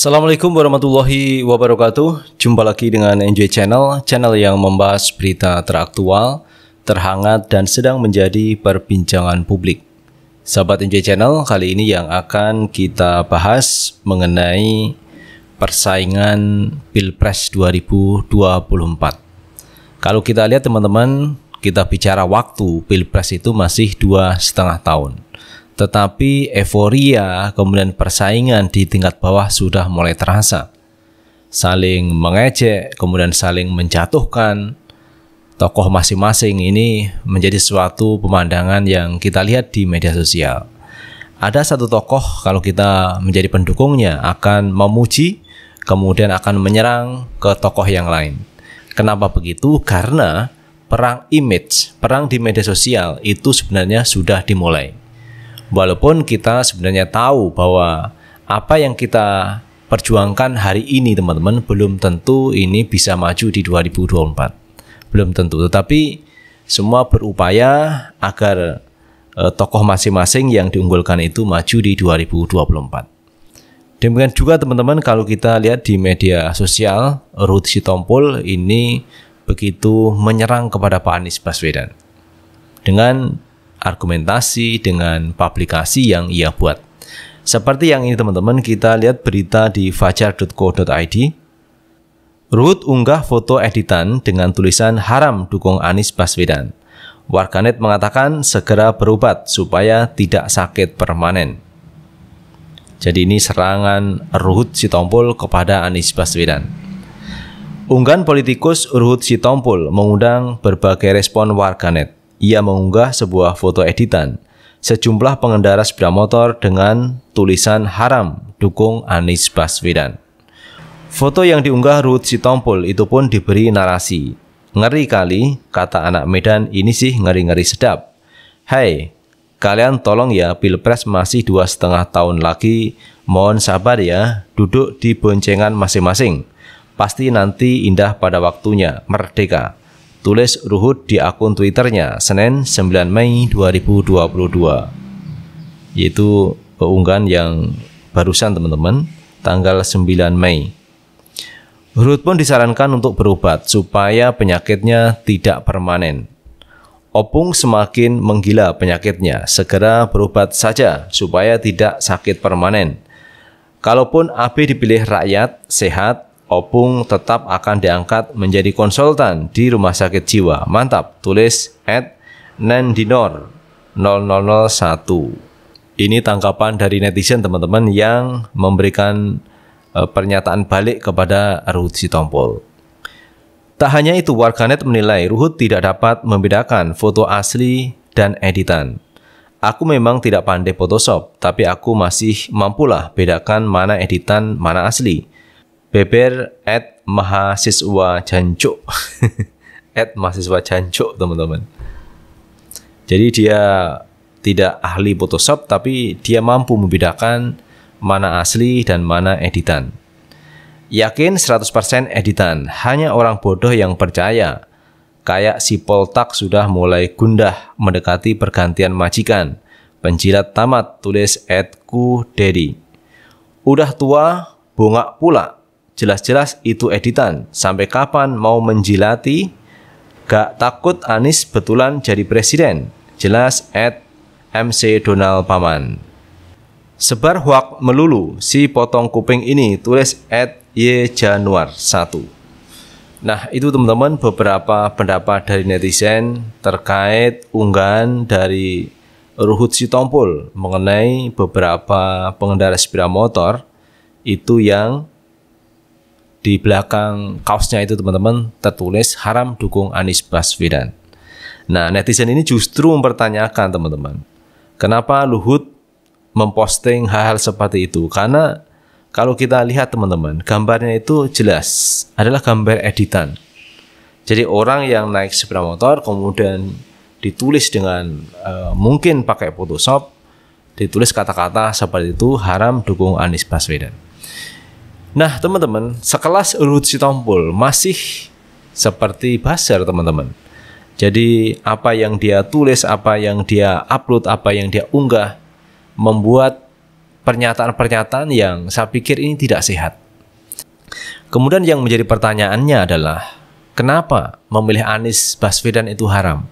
Assalamualaikum warahmatullahi wabarakatuh. Jumpa lagi dengan Enjoy Channel, channel yang membahas berita teraktual, terhangat dan sedang menjadi perbincangan publik. Sahabat Enjoy Channel, kali ini yang akan kita bahas mengenai persaingan Pilpres 2024. Kalau kita lihat teman-teman, kita bicara waktu Pilpres itu masih dua setengah tahun. Tetapi euforia kemudian persaingan di tingkat bawah sudah mulai terasa. Saling mengejek, kemudian saling menjatuhkan tokoh masing-masing ini menjadi suatu pemandangan yang kita lihat di media sosial. Ada satu tokoh kalau kita menjadi pendukungnya akan memuji kemudian akan menyerang ke tokoh yang lain. Kenapa begitu? Karena perang image, perang di media sosial itu sebenarnya sudah dimulai. Walaupun kita sebenarnya tahu bahwa apa yang kita perjuangkan hari ini teman-teman belum tentu ini bisa maju di 2024. Belum tentu, tetapi semua berupaya agar eh, tokoh masing-masing yang diunggulkan itu maju di 2024. Demikian juga teman-teman kalau kita lihat di media sosial Ruth Sitompul ini begitu menyerang kepada Pak Anies Baswedan dengan argumentasi dengan publikasi yang ia buat. Seperti yang ini teman-teman, kita lihat berita di fajar.co.id. Ruhut unggah foto editan dengan tulisan haram dukung Anies Baswedan. Warganet mengatakan segera berobat supaya tidak sakit permanen. Jadi ini serangan Ruhut Sitompul kepada Anies Baswedan. Unggahan politikus Ruhut Sitompul mengundang berbagai respon warganet ia mengunggah sebuah foto editan. Sejumlah pengendara sepeda motor dengan tulisan haram dukung Anies Baswedan. Foto yang diunggah Ruth Sitompul itu pun diberi narasi. Ngeri kali, kata anak Medan ini sih ngeri-ngeri sedap. Hai, kalian tolong ya Pilpres masih dua setengah tahun lagi, mohon sabar ya, duduk di boncengan masing-masing. Pasti nanti indah pada waktunya, merdeka tulis Ruhut di akun Twitternya Senin 9 Mei 2022 yaitu unggahan yang barusan teman-teman tanggal 9 Mei Ruhut pun disarankan untuk berobat supaya penyakitnya tidak permanen Opung semakin menggila penyakitnya segera berobat saja supaya tidak sakit permanen Kalaupun AB dipilih rakyat sehat Opung tetap akan diangkat menjadi konsultan di rumah sakit jiwa. Mantap, tulis at Nandinor 0001. Ini tangkapan dari netizen teman-teman yang memberikan eh, pernyataan balik kepada Ruhut Sitompul. Tak hanya itu, warganet menilai Ruhut tidak dapat membedakan foto asli dan editan. Aku memang tidak pandai Photoshop, tapi aku masih mampulah bedakan mana editan, mana asli beber at mahasiswa jancuk at mahasiswa jancuk teman-teman jadi dia tidak ahli Photoshop tapi dia mampu membedakan mana asli dan mana editan yakin 100% editan hanya orang bodoh yang percaya kayak si Poltak sudah mulai gundah mendekati pergantian majikan penjilat tamat tulis at ku Dedi udah tua bongak pula Jelas-jelas itu editan. Sampai kapan mau menjilati? Gak takut Anis betulan jadi presiden. Jelas at MC Donald Paman. Sebar huak melulu si potong kuping ini tulis at Y Januar 1. Nah, itu teman-teman beberapa pendapat dari netizen terkait unggahan dari Ruhut Sitompul mengenai beberapa pengendara sepeda motor itu yang di belakang kaosnya itu teman-teman tertulis haram dukung Anies Baswedan. Nah, netizen ini justru mempertanyakan teman-teman, kenapa Luhut memposting hal-hal seperti itu? Karena kalau kita lihat teman-teman, gambarnya itu jelas adalah gambar editan. Jadi orang yang naik sepeda motor kemudian ditulis dengan uh, mungkin pakai Photoshop, ditulis kata-kata seperti itu haram dukung Anies Baswedan. Nah teman-teman, sekelas Luhut Sitompul masih seperti Basar teman-teman. Jadi apa yang dia tulis, apa yang dia upload, apa yang dia unggah membuat pernyataan-pernyataan yang saya pikir ini tidak sehat. Kemudian yang menjadi pertanyaannya adalah kenapa memilih Anies Baswedan itu haram?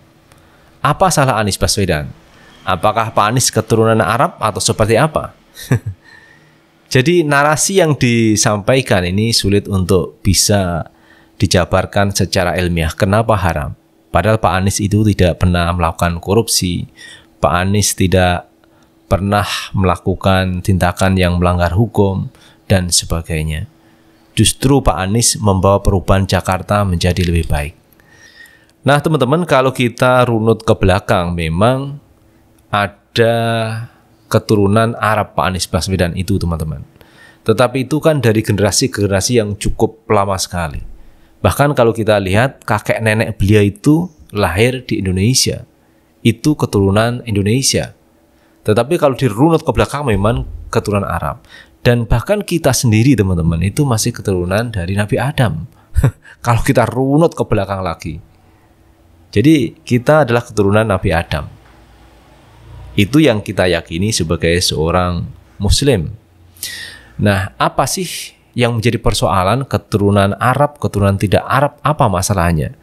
Apa salah Anies Baswedan? Apakah Pak Anies keturunan Arab atau seperti apa? Jadi narasi yang disampaikan ini sulit untuk bisa dijabarkan secara ilmiah kenapa haram. Padahal Pak Anies itu tidak pernah melakukan korupsi. Pak Anies tidak pernah melakukan tindakan yang melanggar hukum dan sebagainya. Justru Pak Anies membawa perubahan Jakarta menjadi lebih baik. Nah, teman-teman, kalau kita runut ke belakang memang ada keturunan Arab Pak Anies Baswedan itu teman-teman. Tetapi itu kan dari generasi ke generasi yang cukup lama sekali. Bahkan kalau kita lihat kakek nenek beliau itu lahir di Indonesia. Itu keturunan Indonesia. Tetapi kalau dirunut ke belakang memang keturunan Arab. Dan bahkan kita sendiri teman-teman itu masih keturunan dari Nabi Adam. kalau kita runut ke belakang lagi. Jadi kita adalah keturunan Nabi Adam. Itu yang kita yakini sebagai seorang muslim. Nah, apa sih yang menjadi persoalan keturunan Arab, keturunan tidak Arab, apa masalahnya?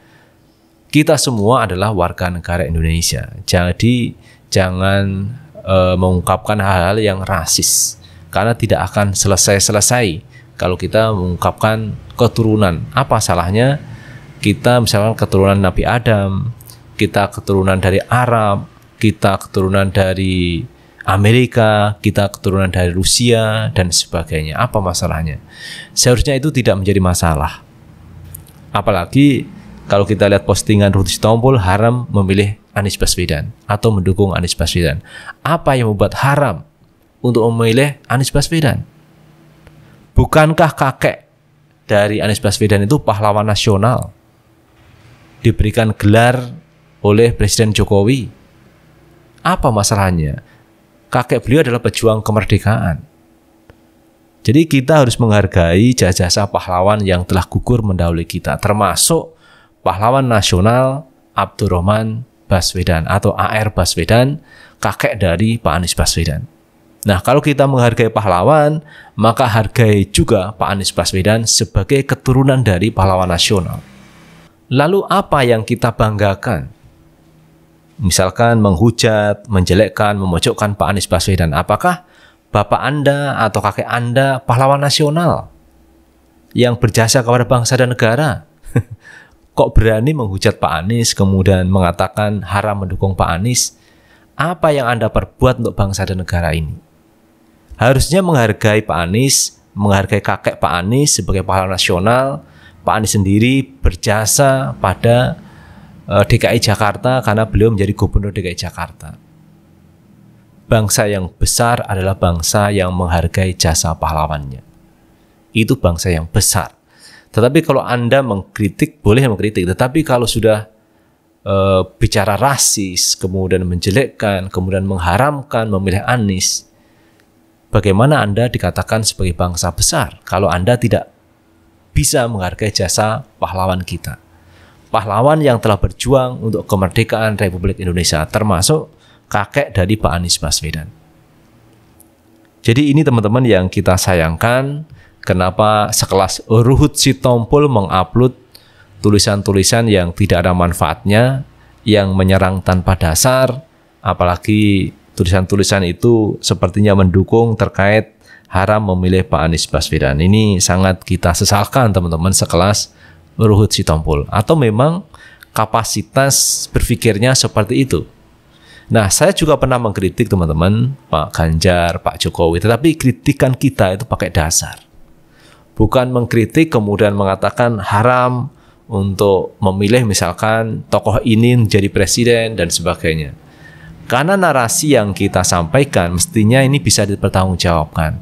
Kita semua adalah warga negara Indonesia. Jadi jangan e, mengungkapkan hal-hal yang rasis karena tidak akan selesai-selesai kalau kita mengungkapkan keturunan. Apa salahnya kita misalkan keturunan Nabi Adam, kita keturunan dari Arab, kita keturunan dari Amerika, kita keturunan dari Rusia dan sebagainya. Apa masalahnya? Seharusnya itu tidak menjadi masalah. Apalagi kalau kita lihat postingan Rudy Sitompul haram memilih Anies Baswedan atau mendukung Anies Baswedan. Apa yang membuat haram untuk memilih Anies Baswedan? Bukankah kakek dari Anies Baswedan itu pahlawan nasional? Diberikan gelar oleh Presiden Jokowi apa masalahnya? Kakek beliau adalah pejuang kemerdekaan. Jadi kita harus menghargai jasa-jasa pahlawan yang telah gugur mendahului kita, termasuk pahlawan nasional Abdurrahman Baswedan atau AR Baswedan, kakek dari Pak Anies Baswedan. Nah, kalau kita menghargai pahlawan, maka hargai juga Pak Anies Baswedan sebagai keturunan dari pahlawan nasional. Lalu apa yang kita banggakan? misalkan menghujat, menjelekkan, memojokkan Pak Anies Baswedan. Apakah bapak Anda atau kakek Anda pahlawan nasional yang berjasa kepada bangsa dan negara? Kok berani menghujat Pak Anies kemudian mengatakan haram mendukung Pak Anies? Apa yang Anda perbuat untuk bangsa dan negara ini? Harusnya menghargai Pak Anies, menghargai kakek Pak Anies sebagai pahlawan nasional. Pak Anies sendiri berjasa pada Eh, DKI Jakarta karena beliau menjadi gubernur DKI Jakarta. Bangsa yang besar adalah bangsa yang menghargai jasa pahlawannya. Itu bangsa yang besar. Tetapi kalau Anda mengkritik, boleh mengkritik. Tetapi kalau sudah e, bicara rasis, kemudian menjelekkan, kemudian mengharamkan, memilih Anies, bagaimana Anda dikatakan sebagai bangsa besar kalau Anda tidak bisa menghargai jasa pahlawan kita pahlawan yang telah berjuang untuk kemerdekaan Republik Indonesia, termasuk kakek dari Pak Anies Baswedan. Jadi ini teman-teman yang kita sayangkan, kenapa sekelas Ruhut Sitompul mengupload tulisan-tulisan yang tidak ada manfaatnya, yang menyerang tanpa dasar, apalagi tulisan-tulisan itu sepertinya mendukung terkait haram memilih Pak Anies Baswedan. Ini sangat kita sesalkan teman-teman sekelas Ruhut Sitompul atau memang kapasitas berpikirnya seperti itu. Nah, saya juga pernah mengkritik teman-teman Pak Ganjar, Pak Jokowi, tetapi kritikan kita itu pakai dasar. Bukan mengkritik kemudian mengatakan haram untuk memilih misalkan tokoh ini menjadi presiden dan sebagainya. Karena narasi yang kita sampaikan mestinya ini bisa dipertanggungjawabkan.